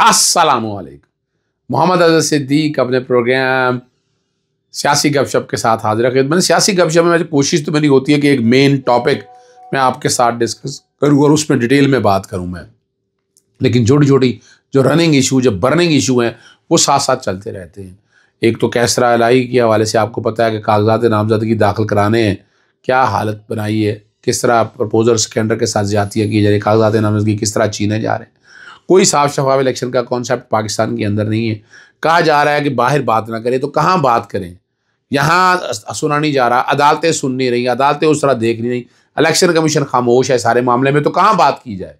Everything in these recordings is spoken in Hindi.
अस्सलाम वालेकुम मोहम्मद अजहर सिद्दीक अपने प्रोग्राम सियासी गपशप के साथ हाजिर है मैंने सियासी गपशप में कोशिश तो मेरी होती है कि एक मेन टॉपिक मैं आपके साथ डिस्कस करूँ और उसमें डिटेल में बात करूँ मैं लेकिन छोटी छोटी जो रनिंग इशू जो बर्निंग इशू हैं वो साथ साथ चलते रहते हैं एक तो कैसरा अलाई के हवाले से आपको पता है कि कागजात नामजदगी दाखिल कराने हैं क्या हालत बनाई है किस तरह प्रपोजल सिलेंडर के साथ ज्यादतियाँ की जा रही कागजात नामजदगी किस तरह चीने जा रहे हैं कोई साफ शफाफ इलेक्शन का कॉन्सेप्ट पाकिस्तान के अंदर नहीं है कहा जा रहा है कि बाहर बात ना करें तो कहाँ बात करें यहाँ सुना नहीं जा रहा अदालतें सुन नहीं रही अदालतें उस तरह देख नहीं रही इलेक्शन कमीशन खामोश है सारे मामले में तो कहाँ बात की जाए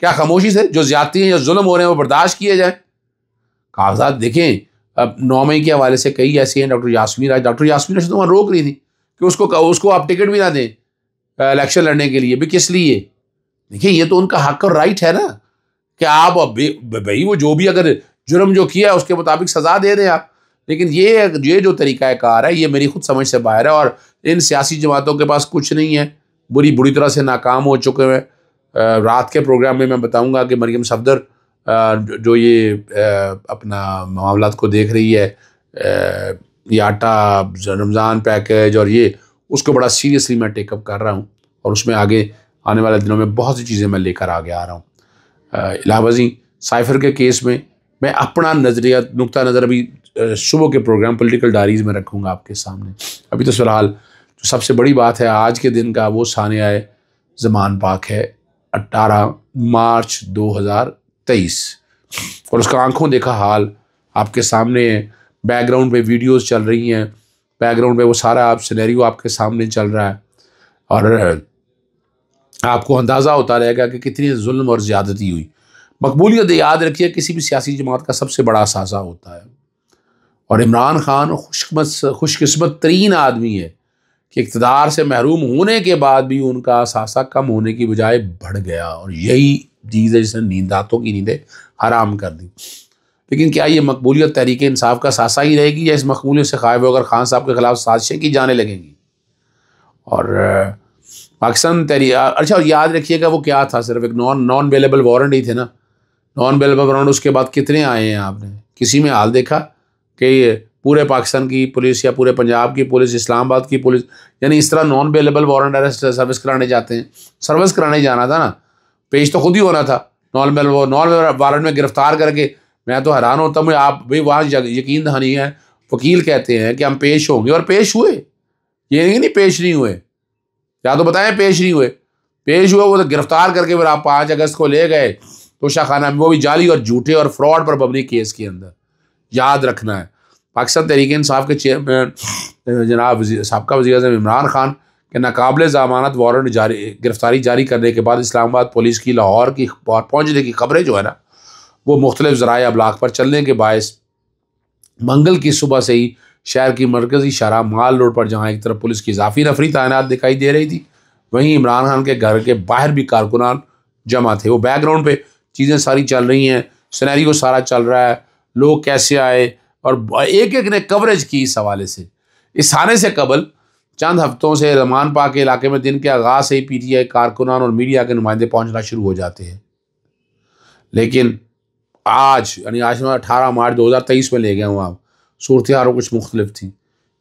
क्या खामोशी से जो ज्यादती हैं या जुल्म हो रहे हैं वो बर्दाश्त किए जाए कागजात देखें अब नौ मई के हवाले से कई ऐसी हैं डॉक्टर यासमीन राज डॉक्टर यासमीन तो वहाँ रोक रही थी कि उसको उसको आप टिकट भी ना दें इलेक्शन लड़ने के लिए भी किस लिए देखिए ये तो उनका हक और राइट है ना कि आप भाई वो जो भी अगर जुर्म जो किया है उसके मुताबिक सज़ा दे दें आप लेकिन ये ये जो तरीका कार है ये मेरी खुद समझ से बाहर है और इन सियासी जमातों के पास कुछ नहीं है बुरी बुरी तरह से नाकाम हो चुके हैं रात के प्रोग्राम में मैं बताऊंगा कि मरियम सफदर जो ये अपना मामला को देख रही है ये आटा रमज़ान पैकेज और ये उसको बड़ा सीरियसली मैं टेकअप कर रहा हूँ और उसमें आगे आने वाले दिनों में बहुत सी चीज़ें मैं लेकर आगे आ रहा हूँ इलाहाबाजी साइफर के केस में मैं अपना नज़रिया नुकता नज़र अभी सुबह के प्रोग्राम पॉलिटिकल डायरीज़ में रखूँगा आपके सामने अभी तो फ़िलहाल जो सबसे बड़ी बात है आज के दिन का वो साने आए जमान पाक है अट्ठारह मार्च 2023 और उसका आंखों देखा हाल आपके सामने है बैकग्राउंड पे वीडियोस चल रही हैं बैकग्राउंड पे वो सारा आप सिनेरियो आपके सामने चल रहा है और आपको अंदाज़ा होता रहेगा कि कितनी जुल्म और ज़्यादती हुई मकबूलियत याद रखिए किसी भी सियासी जमात का सबसे बड़ा साजा होता है और इमरान खान खुशकमत खुशकस्मत तरीन आदमी है कि इकतदार से महरूम होने के बाद भी उनका असासा कम होने की बजाय बढ़ गया और यही चीज़ है जिसने नींद रातों की नींदें हराम कर दी लेकिन क्या ये मकबूलियत तहरीक इंसाफ का सासा ही रहेगी या इस मकबूलियत से खायब होकर खान साहब के खिलाफ साजिशें की जाने लगेंगी और पाकिस्तान तहरी अच्छा और याद रखिएगा वो क्या था सिर्फ एक नॉन नॉन वेलेबल वारंट ही थे ना नॉन अवेलेबल वारंट उसके बाद कितने आए हैं आपने किसी में हाल देखा कि पूरे पाकिस्तान की पुलिस या पूरे पंजाब की पुलिस इस्लामाबाद की पुलिस यानी इस तरह non available warrant arrest service कराने जाते हैं सर्विस कराने जाना था ना पेश तो खुद ही होना था नॉन वो नॉन वारंट में गिरफ्तार करके मैं तो हैरान होता हूँ आप भाई वहाँ यकीन दहानी है वकील कहते हैं कि हम पेश होंगे और पेश हुए ये नहीं पेश नहीं हुए या तो बताएं पेश नहीं हुए पेश हुए वो तो गिरफ्तार करके फिर आप पाँच अगस्त को ले गए तो शाह खाना में वो भी जाली और झूठे और फ्रॉड पर बबनी केस के अंदर याद रखना है पाकिस्तान तहरीक इंसाफ के चेयरमैन जनाब सबका वजी अजम इमरान खान के नाकबले जमानत वारंट जारी गिरफ्तारी जारी करने के बाद इस्लामाबाद पुलिस की लाहौर की पहुँचने की खबरें जो है ना वो मुख्तलिफ जराए अबलाग पर चलने के बायस मंगल की सुबह से ही शहर की मरकजी शराह माल रोड पर जहाँ एक तरफ पुलिस की इजाफी नफरी तैनात दिखाई दे रही थी वहीं इमरान खान के घर के बाहर भी कारकुनान जमा थे वो बैकग्राउंड पे चीज़ें सारी चल रही हैं को सारा चल रहा है लोग कैसे आए और एक एक ने कवरेज की इस हवाले से इस थाने से कबल चंद हफ्तों से रमान पा के इलाके में दिन के आगाज से ही पी टी आई कारकुनान और मीडिया के नुमाइंदे पहुँचना शुरू हो जाते हैं लेकिन आज यानी आज मैं अठारह मार्च दो हज़ार तेईस में ले गया हूँ आप सूरत हाल कुछ मुख्तलिफ थी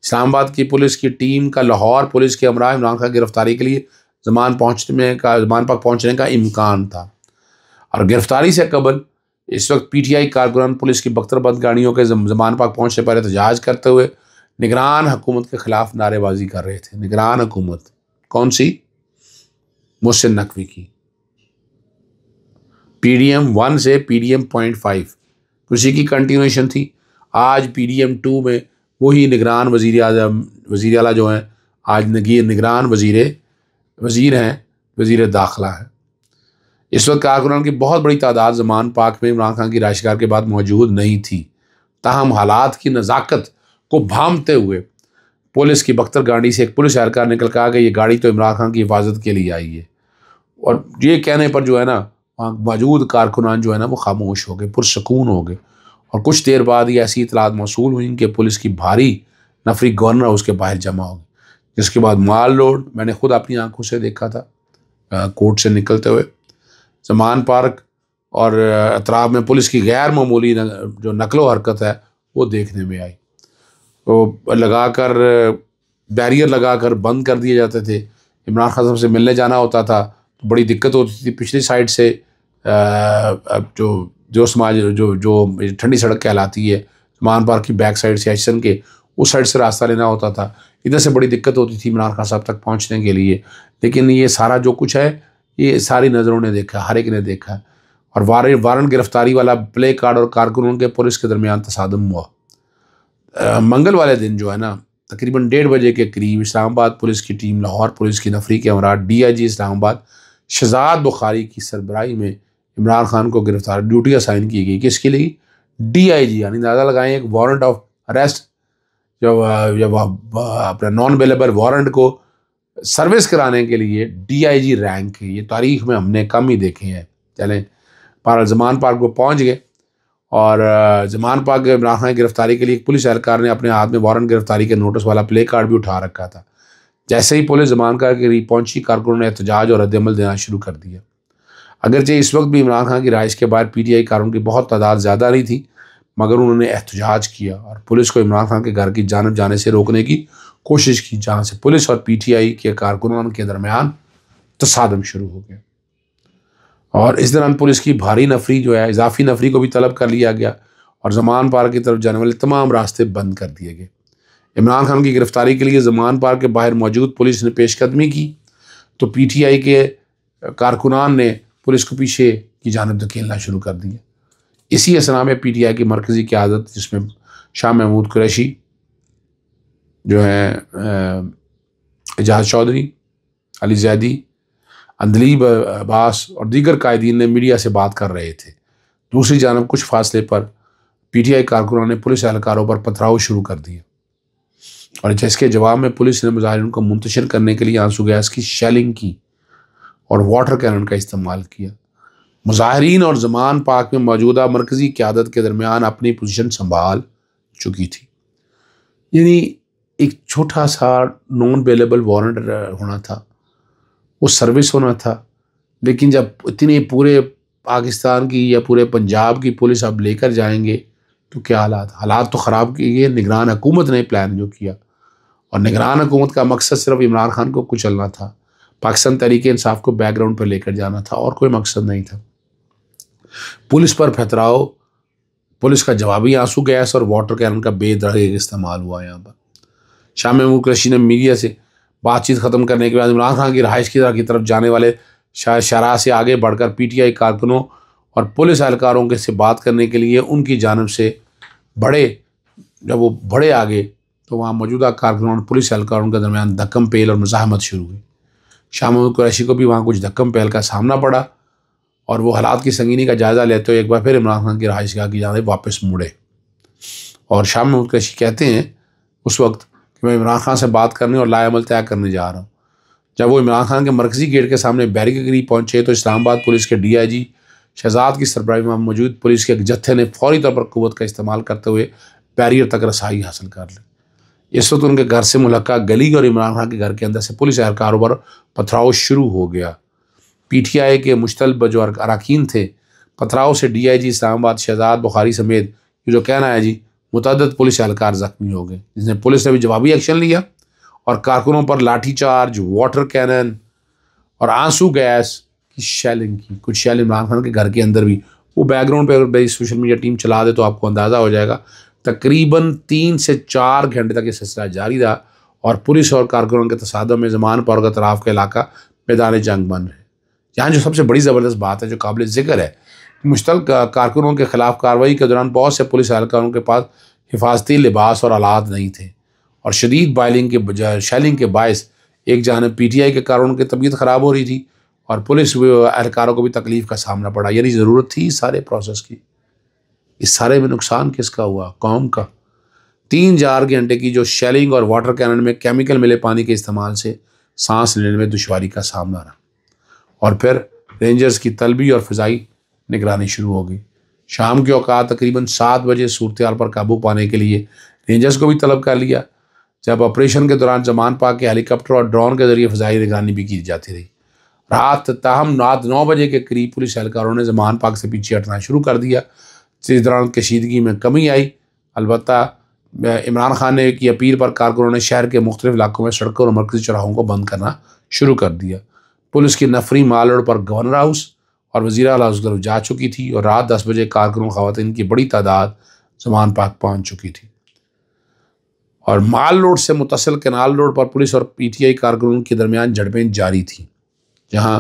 इस्लामाबाद की पुलिस की टीम का लाहौर पुलिस के अमरा इमरान खान गिरफ्तारी के लिए जमान पहुँचने में का जमान पर पहुँचने का इम्कान था और गिरफ्तारी से कबल इस वक्त पी टी आई कारकुनान पुलिस की बख्तरबंद गाड़ियों के जमान पाक पहुँचने पर एहतजाज करते हुए निगरान हुकूमत के ख़िलाफ़ नारेबाजी कर रहे थे निगरान हुकूमत कौन सी मुहसिन नकवी की पी डी एम वन से P D M point five उसी की कंटिन्यूशन थी आज पी डी एम टू में वही निगरान वजीर अजम वज़ी अला जो हैं आज नगी निगरान वजीर वज़ीर हैं वज़ी दाखिला हैं इस वक्त कारकुनान की बहुत बड़ी तादाद जमान पाक में इमरान खान की राशिकार के बाद मौजूद नहीं थी ताहम हालात की नज़ाकत को भामते हुए पुलिस की बख्तर गाड़ी से एक पुलिस एहलकार निकल कर आ गई ये गाड़ी तो इमरान खान की हिफाजत के लिए आई है और ये कहने पर जो है ना वहाँ मौजूद कारकुनान जो है ना वो खामोश हो गए पुरसकून हो गए और कुछ देर बाद ही ऐसी इतलात मौसू हुई कि पुलिस की भारी नफरी गवर्नर उसके बाहर जमा होगी जिसके बाद माल रोड मैंने खुद अपनी आंखों से देखा था कोर्ट से निकलते हुए जमान पार्क और अतराब में पुलिस की गैर मामूली जो नकलो हरकत है वो देखने में आई तो लगा कर बैरियर लगा कर बंद कर दिए जाते थे इमरान खान साहब से मिलने जाना होता था तो बड़ी दिक्कत होती थी पिछली साइड से जो जो समाज जो जो ठंडी सड़क कहलाती है मान पार्क की बैक साइड से एचसन के उस साइड से रास्ता लेना होता था इधर से बड़ी दिक्कत होती थी मीनार खान साहब तक पहुंचने के लिए लेकिन ये सारा जो कुछ है ये सारी नज़रों ने देखा हर एक ने देखा और वार वारंट गिरफ्तारी वाला प्ले कार्ड और कारकुनों के पुलिस के दरमियान तसादम हुआ मंगल वाले दिन जो है ना तकरीबन डेढ़ बजे के करीब इस्लामाबाद पुलिस की टीम लाहौर पुलिस की नफरी के हमरा D I G Islamabad Shahzad Bukhari की सरबराही में इमरान खान को गिरफ्तार ड्यूटी असाइन की गई किसके लिए डी आई जी यानी अंदाज़ा लगाए एक वारंट ऑफ अरेस्ट जब जब अपना नॉन अवेलेबल वारंट को सर्विस कराने के लिए डी आई जी रैंक ये तारीख में हमने कम ही देखे हैं चलें पार जमान पार्क को पहुँच गए और जमान पार्क इमरान खान की गिरफ्तारी के लिए एक पुलिस एहलकार ने अपने हाथ में वारंट गिरफ्तारी के नोटिस वाला प्ले कार्ड भी उठा रखा था जैसे ही पुलिस जमान के करीब पहुंची कारकुनों ने एहतजाज और रद्दमल देना शुरू कर दिया अगरचे इस वक्त भी इमरान खान की रहाइश के बाहर पी टी आई कारों की बहुत तादाद ज़्यादा रही थी मगर उन्होंने एहतजाज किया और पुलिस को इमरान खान के घर की जानब जाने से रोकने की कोशिश की जहाँ से पुलिस और पी टी आई के कारकुनान के दरमियान तसादम शुरू हो गया और इस दौरान पुलिस की भारी नफरी जो है इजाफी नफरी को भी तलब कर लिया गया और जमान पार की तरफ जाने वाले तमाम रास्ते बंद कर दिए गए इमरान खान की गिरफ्तारी के लिए जमान पार के बाहर मौजूद पुलिस ने पेशकदमी की तो आई के कारकुनान ने पुलिस को पीछे की जानब धकेलना शुरू कर दिया इसी असना में पी टी आई की मरकज़ी की आदत जिसमें शाह महमूद कुरैशी जो हैं एजाज चौधरी अली जैदी अंदलीब अब्बास और दीगर कायदीन ने मीडिया से बात कर रहे थे दूसरी जानब कुछ फासले पर पी टी आई कारकुनों ने पुलिस एहलकारों पर पथराव शुरू कर दिया और जिसके जवाब में पुलिस ने मुजाहन को मुंतशर करने के लिए आंसू गैस की शेलिंग की और वाटर कैनन का इस्तेमाल किया मुजाहरीन और जमान पाक में मौजूदा मरकज़ी क्यादत के दरमियान अपनी पोजिशन संभाल चुकी थी यानी एक छोटा सा नॉन अवेलेबल वारंट होना था वो सर्विस होना था लेकिन जब इतने पूरे पाकिस्तान की या पूरे पंजाब की पुलिस अब लेकर जाएंगे तो क्या हालात हालात तो ख़राब किए निगरान हुकूमत ने प्लान जो किया और निगरान हुकूमत का मकसद सिर्फ इमरान खान को कुचलना था पाकिस्तान तरीके इंसाफ को बैकग्राउंड पर लेकर जाना था और कोई मकसद नहीं था पुलिस पर फतराव पुलिस का जवाबी आंसू गैस और वाटर कैनन का बेदरग इस्तेमाल हुआ यहाँ पर शाह महमूद कृषि ने मीडिया से बातचीत ख़त्म करने के बाद इमरान खान की रहाइश की की तरफ जाने वाले शराह से आगे बढ़कर पीटीआई कारकुनों और पुलिस एहलकारों के से बात करने के लिए उनकी जानब से बड़े जब वो बड़े आगे तो वहाँ मौजूदा कारकुनों और पुलिस एहलकारों के दरमियान धक्कम पेल और मजाहमत शुरू हुई शाम कुरैशी को भी वहाँ कुछ धक्कम पहल का सामना पड़ा और वो हालात की संगीनी का जायज़ा लेते हुए एक बार फिर इमरान खान की गाह की जाने वापस मुड़े और शाह महमूद कुरैशी कहते हैं उस वक्त कि मैं इमरान खान से बात करने और लाएमल तय करने जा रहा हूँ जब वो इमरान खान के मरकज़ी गेट के सामने बैरिक करीब पहुँचे तो इस्लामाबाद पुलिस के डी आई जी शहजाद की सरबराही में मौजूद पुलिस के एक जत्थे ने फौरी तौर पर कुत का इस्तेमाल करते हुए बैरियर तक रसाई हासिल कर ली इस वक्त उनके घर से मुलाकात गली और इमरान खान के घर के अंदर से पुलिस एहलकारों पर पथराव शुरू हो गया पीटीआई के मुश्तलब जो अरकान थे पथराव से D I G Islamabad Shahzad Bukhari समेत जो कहना है जी मुतद पुलिस एहलकार ज़ख्मी हो गए जिसने पुलिस ने भी जवाबी एक्शन लिया और कारकुनों पर लाठीचार्ज वाटर कैनन और आंसू गैस की शैलिंग की कुछ शैल इमरान खान के घर के अंदर भी वो बैकग्राउंड पर अगर मेरी सोशल मीडिया टीम चला दे तो आपको अंदाज़ा हो जाएगा तकरीबन तीन से चार घंटे तक ये सिलसिला जारी रहा और पुलिस और कारकुनों के तसादों में पर और अतराफ़ का इलाका मैदान जंग बन रहे यहाँ जो सबसे बड़ी ज़बरदस्त बात है जो काबिल ज़िक्र है मुश्तल कारकुनों के ख़िलाफ़ कार्रवाई के दौरान बहुत से पुलिस अहलकारों के पास हिफाजती लिबास और आलात नहीं थे और शदीद बाइलिंग के शैलिंग के बायस एक जानब पी टी आई के कारण उनकी तबीयत ख़राब हो रही थी और पुलिस अहलकारों को भी तकलीफ़ का सामना पड़ा यानी ज़रूरत थी सारे प्रोसेस की इस सारे में नुकसान किसका हुआ कौम का तीन चार घंटे की जो शेलिंग और वाटर कैनन में केमिकल मिले पानी के इस्तेमाल से सांस लेने में दुशारी का सामना रहा और फिर रेंजर्स की तलबी और फ़जाई निगरानी शुरू हो गई शाम के अवकात तकरीबन सात बजे सूरत पर काबू पाने के लिए रेंजर्स को भी तलब कर लिया जब ऑपरेशन के दौरान जमान पा के हेलीकॉप्टर और ड्रोन के जरिए फ़जाई निगरानी भी की जाती रही रात ताहम रात नौ बजे के करीब पुलिस एहलकारों ने जमान पाक से पीछे हटना शुरू कर दिया इस दौरान कशीदगी में कमी आई अलबत् इमरान खान ने की अपील पर कारकुनों ने शहर के मुख्तु इलाकों में सड़कों और मरकजी चौराहों को बंद करना शुरू कर दिया पुलिस की नफरी माल रोड पर गवर्नर हाउस और वजीर अला उस जा चुकी थी और रात दस बजे कारकुनों खातन की बड़ी तादाद जमान पाक पहुँच चुकी थी और माल रोड से मुतसल कैनाल रोड पर पुलिस और पी टी आई कारकुनों के दरमियान झड़पें जारी थी जहाँ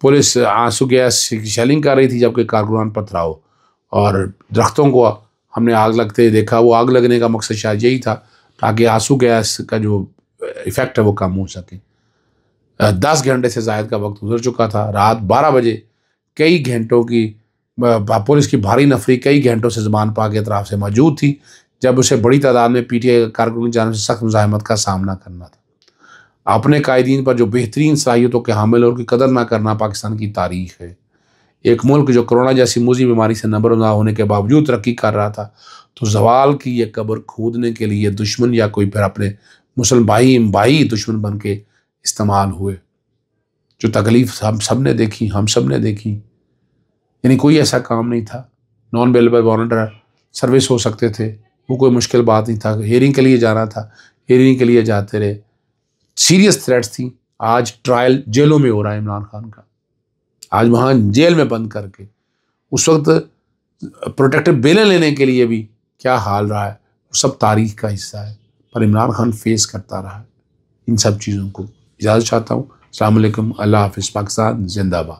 पुलिस आंसू गैस की शेलिंग कर रही थी जबकि कारकुनान पथराव और दरख्तों को हमने आग लगते देखा वो आग लगने का मकसद शायद यही था ताकि आंसू गैस का जो इफ़ेक्ट है वो कम हो सके दस घंटे से जायद का वक्त गुजर चुका था रात बारह बजे कई घंटों की पुलिस की भारी नफरी कई घंटों से जबान पा के अतराफ से मौजूद थी जब उसे बड़ी तादाद में पी टी आई कारकुन की जानब से सख्त मुजाहमत का सामना करना था अपने कायदीन पर जो बेहतरीन सलाहियतों के हामिल और की कदर ना करना पाकिस्तान की तारीख है एक मुल्क जो कोरोना जैसी मूजी बीमारी से नंबर ना होने के बावजूद तरक्की कर रहा था तो जवाल की यह कब्र खोदने के लिए दुश्मन या कोई फिर अपने मुसलम भाई भाई दुश्मन बन के इस्तेमाल हुए जो तकलीफ हम सब ने देखी हम सब ने देखी यानी कोई ऐसा काम नहीं था नॉन अवेलेबल वॉल्टर सर्विस हो सकते थे वो कोई मुश्किल बात नहीं था हेयरिंग के लिए जाना था हेयरिंग के लिए जाते रहे सीरियस थ्रेट्स थी आज ट्रायल जेलों में हो रहा है इमरान खान का आज वहाँ जेल में बंद करके उस वक्त प्रोटेक्टिव बेलें लेने के लिए भी क्या हाल रहा है वो सब तारीख का हिस्सा है पर इमरान खान फेस करता रहा है इन सब चीज़ों को इजाज़त चाहता हूँ अलैक्म अल्लाह हाफिज़ पाकिस्तान जिंदाबाद